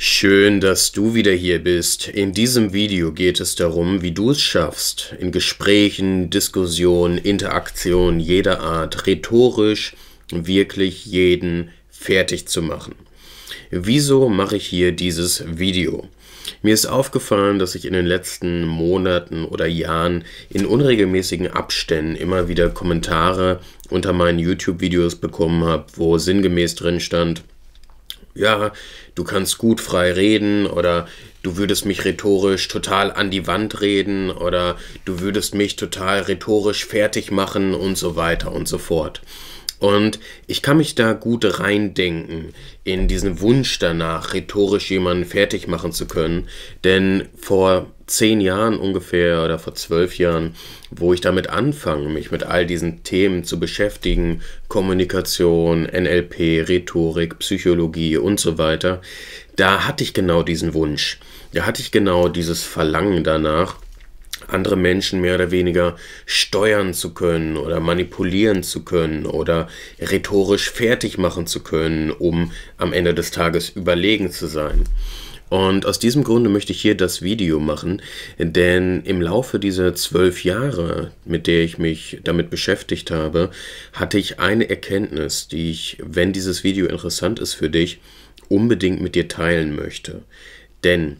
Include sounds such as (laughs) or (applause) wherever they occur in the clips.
Schön, dass du wieder hier bist. In diesem Video geht es darum, wie du es schaffst, in Gesprächen, Diskussionen, Interaktionen jeder Art rhetorisch wirklich jeden fertig zu machen. Wieso mache ich hier dieses Video? Mir ist aufgefallen, dass ich in den letzten Monaten oder Jahren in unregelmäßigen Abständen immer wieder Kommentare unter meinen YouTube-Videos bekommen habe, wo sinngemäß drin stand, ja, du kannst gut frei reden oder du würdest mich rhetorisch total an die Wand reden oder du würdest mich total rhetorisch fertig machen und so weiter und so fort. Und ich kann mich da gut reindenken in diesen Wunsch danach, rhetorisch jemanden fertig machen zu können. Denn vor zehn Jahren ungefähr oder vor zwölf Jahren, wo ich damit anfange, mich mit all diesen Themen zu beschäftigen, Kommunikation, NLP, Rhetorik, Psychologie und so weiter, da hatte ich genau diesen Wunsch. Da hatte ich genau dieses Verlangen danach andere Menschen mehr oder weniger steuern zu können oder manipulieren zu können oder rhetorisch fertig machen zu können, um am Ende des Tages überlegen zu sein. Und aus diesem Grunde möchte ich hier das Video machen, denn im Laufe dieser zwölf Jahre, mit der ich mich damit beschäftigt habe, hatte ich eine Erkenntnis, die ich, wenn dieses Video interessant ist für dich, unbedingt mit dir teilen möchte. Denn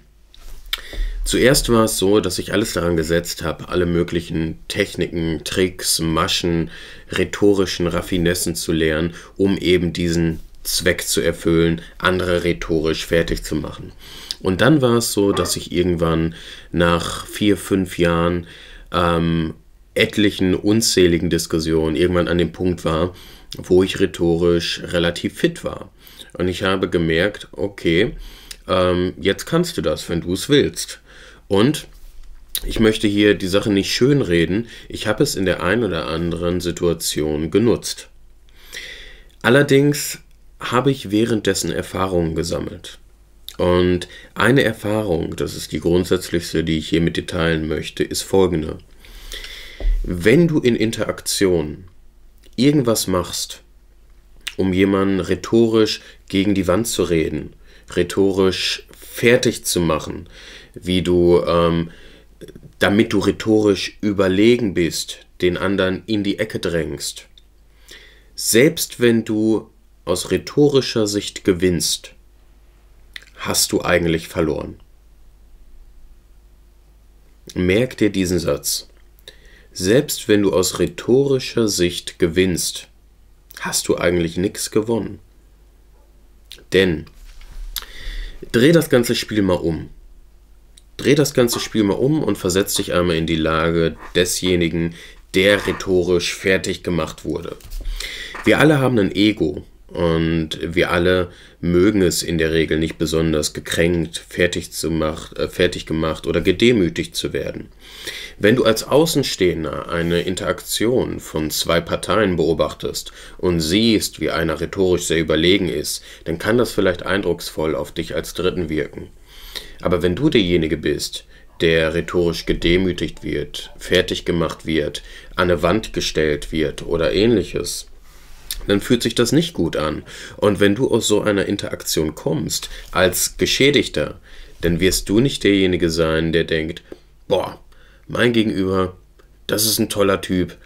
Zuerst war es so, dass ich alles daran gesetzt habe, alle möglichen Techniken, Tricks, Maschen, rhetorischen Raffinessen zu lernen, um eben diesen Zweck zu erfüllen, andere rhetorisch fertig zu machen. Und dann war es so, dass ich irgendwann nach vier, fünf Jahren ähm, etlichen unzähligen Diskussionen irgendwann an dem Punkt war, wo ich rhetorisch relativ fit war. Und ich habe gemerkt, okay, ähm, jetzt kannst du das, wenn du es willst. Und ich möchte hier die Sache nicht schönreden, ich habe es in der einen oder anderen Situation genutzt. Allerdings habe ich währenddessen Erfahrungen gesammelt. Und eine Erfahrung, das ist die grundsätzlichste, die ich hier mit dir teilen möchte, ist folgende. Wenn du in Interaktion irgendwas machst, um jemanden rhetorisch gegen die Wand zu reden, rhetorisch fertig zu machen, wie du, ähm, damit du rhetorisch überlegen bist, den anderen in die Ecke drängst. Selbst wenn du aus rhetorischer Sicht gewinnst, hast du eigentlich verloren. Merk dir diesen Satz. Selbst wenn du aus rhetorischer Sicht gewinnst, hast du eigentlich nichts gewonnen. Denn dreh das ganze Spiel mal um dreh das ganze Spiel mal um und versetz dich einmal in die Lage desjenigen, der rhetorisch fertig gemacht wurde. Wir alle haben ein Ego und wir alle mögen es in der Regel nicht besonders gekränkt, fertig, zu macht, äh, fertig gemacht oder gedemütigt zu werden. Wenn du als Außenstehender eine Interaktion von zwei Parteien beobachtest und siehst, wie einer rhetorisch sehr überlegen ist, dann kann das vielleicht eindrucksvoll auf dich als Dritten wirken. Aber wenn du derjenige bist, der rhetorisch gedemütigt wird, fertig gemacht wird, an eine Wand gestellt wird oder ähnliches, dann fühlt sich das nicht gut an. Und wenn du aus so einer Interaktion kommst, als Geschädigter, dann wirst du nicht derjenige sein, der denkt, boah, mein Gegenüber, das ist ein toller Typ,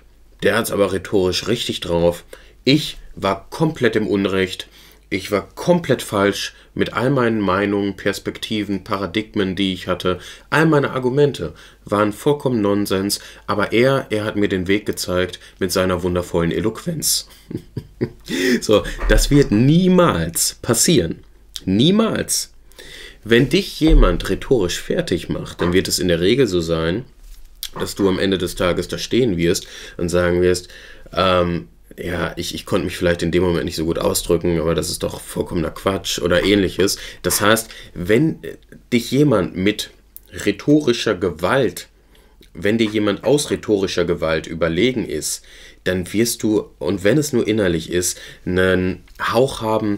der hat es aber rhetorisch richtig drauf, ich war komplett im Unrecht, ich war komplett falsch mit all meinen Meinungen, Perspektiven, Paradigmen, die ich hatte. All meine Argumente waren vollkommen Nonsens, aber er, er hat mir den Weg gezeigt mit seiner wundervollen Eloquenz. (laughs) so, das wird niemals passieren. Niemals. Wenn dich jemand rhetorisch fertig macht, dann wird es in der Regel so sein, dass du am Ende des Tages da stehen wirst und sagen wirst, ähm, ja, ich, ich konnte mich vielleicht in dem Moment nicht so gut ausdrücken, aber das ist doch vollkommener Quatsch oder ähnliches. Das heißt, wenn äh, dich jemand mit rhetorischer Gewalt, wenn dir jemand aus rhetorischer Gewalt überlegen ist, dann wirst du, und wenn es nur innerlich ist, einen Hauch haben,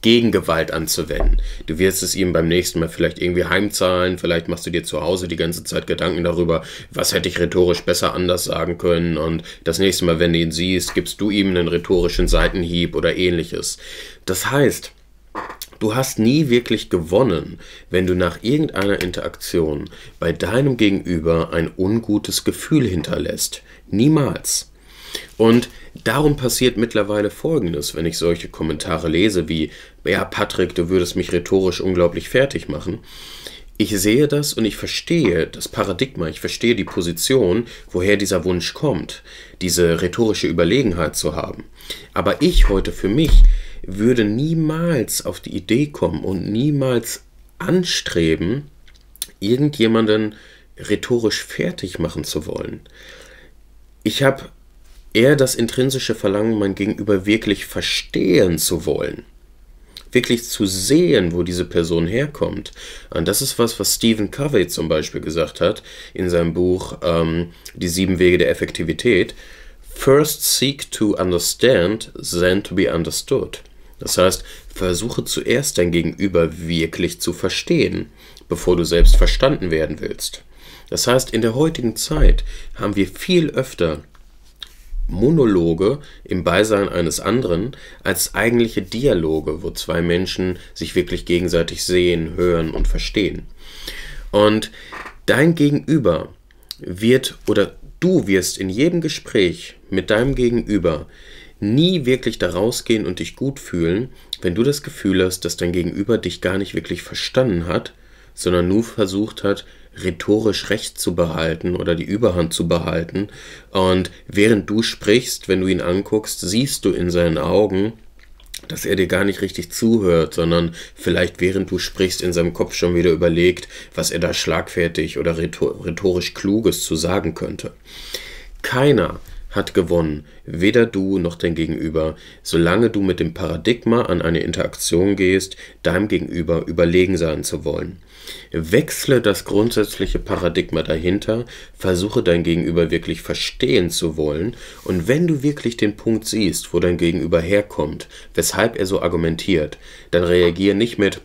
Gegengewalt anzuwenden. Du wirst es ihm beim nächsten Mal vielleicht irgendwie heimzahlen, vielleicht machst du dir zu Hause die ganze Zeit Gedanken darüber, was hätte ich rhetorisch besser anders sagen können und das nächste Mal, wenn du ihn siehst, gibst du ihm einen rhetorischen Seitenhieb oder ähnliches. Das heißt, Du hast nie wirklich gewonnen, wenn du nach irgendeiner Interaktion bei deinem Gegenüber ein ungutes Gefühl hinterlässt. Niemals. Und darum passiert mittlerweile Folgendes, wenn ich solche Kommentare lese wie, ja Patrick, du würdest mich rhetorisch unglaublich fertig machen. Ich sehe das und ich verstehe das Paradigma, ich verstehe die Position, woher dieser Wunsch kommt, diese rhetorische Überlegenheit zu haben. Aber ich heute für mich würde niemals auf die Idee kommen und niemals anstreben, irgendjemanden rhetorisch fertig machen zu wollen. Ich habe eher das intrinsische Verlangen, mein Gegenüber wirklich verstehen zu wollen. Wirklich zu sehen, wo diese Person herkommt. Und das ist was, was Stephen Covey zum Beispiel gesagt hat in seinem Buch ähm, Die sieben Wege der Effektivität. First seek to understand, then to be understood. Das heißt, versuche zuerst dein Gegenüber wirklich zu verstehen, bevor du selbst verstanden werden willst. Das heißt, in der heutigen Zeit haben wir viel öfter Monologe im Beisein eines anderen als eigentliche Dialoge, wo zwei Menschen sich wirklich gegenseitig sehen, hören und verstehen. Und dein Gegenüber wird oder du wirst in jedem Gespräch mit deinem Gegenüber nie wirklich da rausgehen und dich gut fühlen, wenn du das Gefühl hast, dass dein Gegenüber dich gar nicht wirklich verstanden hat, sondern nur versucht hat, rhetorisch Recht zu behalten oder die Überhand zu behalten. Und während du sprichst, wenn du ihn anguckst, siehst du in seinen Augen, dass er dir gar nicht richtig zuhört, sondern vielleicht während du sprichst in seinem Kopf schon wieder überlegt, was er da schlagfertig oder rhetorisch Kluges zu sagen könnte. Keiner hat gewonnen, weder du noch dein Gegenüber, solange du mit dem Paradigma an eine Interaktion gehst, deinem Gegenüber überlegen sein zu wollen. Wechsle das grundsätzliche Paradigma dahinter, versuche dein Gegenüber wirklich verstehen zu wollen und wenn du wirklich den Punkt siehst, wo dein Gegenüber herkommt, weshalb er so argumentiert, dann reagiere nicht mit,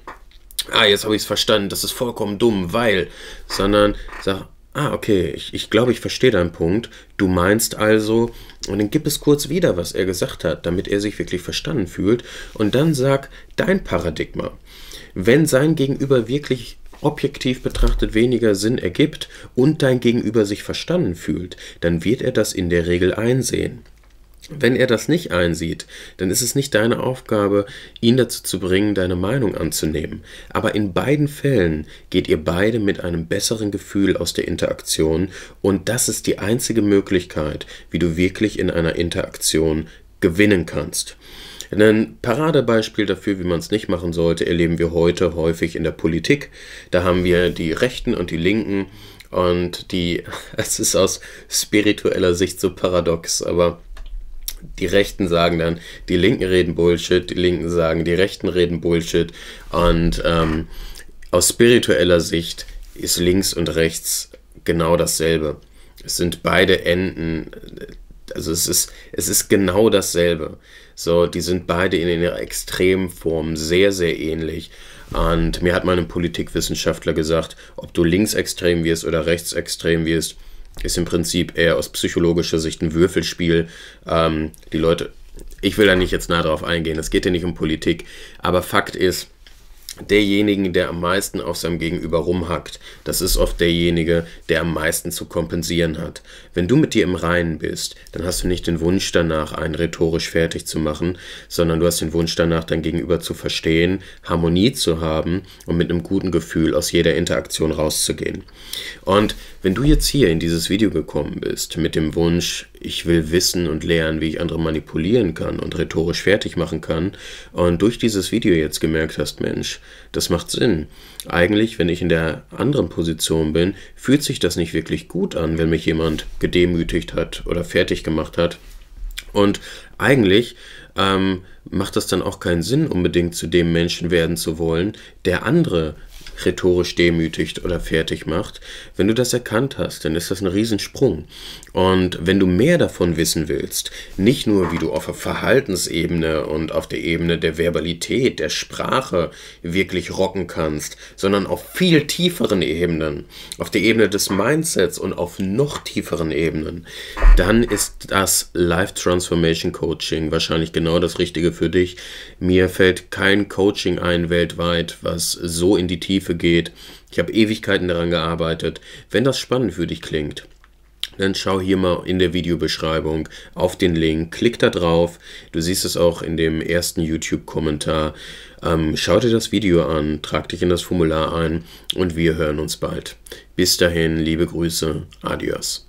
ah, jetzt habe ich es verstanden, das ist vollkommen dumm, weil, sondern sag, ah, okay, ich, ich glaube, ich verstehe deinen Punkt, du meinst also, und dann gib es kurz wieder, was er gesagt hat, damit er sich wirklich verstanden fühlt und dann sag dein Paradigma. Wenn sein Gegenüber wirklich objektiv betrachtet weniger Sinn ergibt und dein Gegenüber sich verstanden fühlt, dann wird er das in der Regel einsehen. Wenn er das nicht einsieht, dann ist es nicht deine Aufgabe, ihn dazu zu bringen, deine Meinung anzunehmen. Aber in beiden Fällen geht ihr beide mit einem besseren Gefühl aus der Interaktion und das ist die einzige Möglichkeit, wie du wirklich in einer Interaktion gewinnen kannst. Ein Paradebeispiel dafür, wie man es nicht machen sollte, erleben wir heute häufig in der Politik. Da haben wir die Rechten und die Linken und die, (laughs) es ist aus spiritueller Sicht so paradox, aber die Rechten sagen dann, die Linken reden Bullshit, die Linken sagen, die Rechten reden Bullshit und ähm, aus spiritueller Sicht ist links und rechts genau dasselbe. Es sind beide Enden, also es ist, es ist genau dasselbe. So, die sind beide in ihrer extremen Form sehr, sehr ähnlich. Und mir hat mal ein Politikwissenschaftler gesagt, ob du linksextrem wirst oder rechtsextrem wirst, ist im Prinzip eher aus psychologischer Sicht ein Würfelspiel. Ähm, die Leute, ich will da nicht jetzt nah drauf eingehen, es geht ja nicht um Politik, aber Fakt ist, derjenigen, der am meisten auf seinem Gegenüber rumhackt, das ist oft derjenige, der am meisten zu kompensieren hat. Wenn du mit dir im Reinen bist, dann hast du nicht den Wunsch danach, einen rhetorisch fertig zu machen, sondern du hast den Wunsch danach, dein Gegenüber zu verstehen, Harmonie zu haben und mit einem guten Gefühl aus jeder Interaktion rauszugehen. Und wenn du jetzt hier in dieses Video gekommen bist mit dem Wunsch, ich will wissen und lernen, wie ich andere manipulieren kann und rhetorisch fertig machen kann und durch dieses Video jetzt gemerkt hast, Mensch, das macht Sinn. Eigentlich, wenn ich in der anderen Position bin, fühlt sich das nicht wirklich gut an, wenn mich jemand gedemütigt hat oder fertig gemacht hat. Und eigentlich ähm, macht das dann auch keinen Sinn, unbedingt zu dem Menschen werden zu wollen, der andere rhetorisch demütigt oder fertig macht. Wenn du das erkannt hast, dann ist das ein Riesensprung. Und wenn du mehr davon wissen willst, nicht nur wie du auf der Verhaltensebene und auf der Ebene der Verbalität, der Sprache wirklich rocken kannst, sondern auf viel tieferen Ebenen, auf der Ebene des Mindsets und auf noch tieferen Ebenen, dann ist das Life Transformation Coaching wahrscheinlich genau das Richtige für dich. Mir fällt kein Coaching ein weltweit, was so in die Tiefe Tiefe geht. Ich habe Ewigkeiten daran gearbeitet. Wenn das spannend für dich klingt, dann schau hier mal in der Videobeschreibung auf den Link, klick da drauf. Du siehst es auch in dem ersten YouTube-Kommentar. Ähm, schau dir das Video an, trag dich in das Formular ein und wir hören uns bald. Bis dahin, liebe Grüße, adios.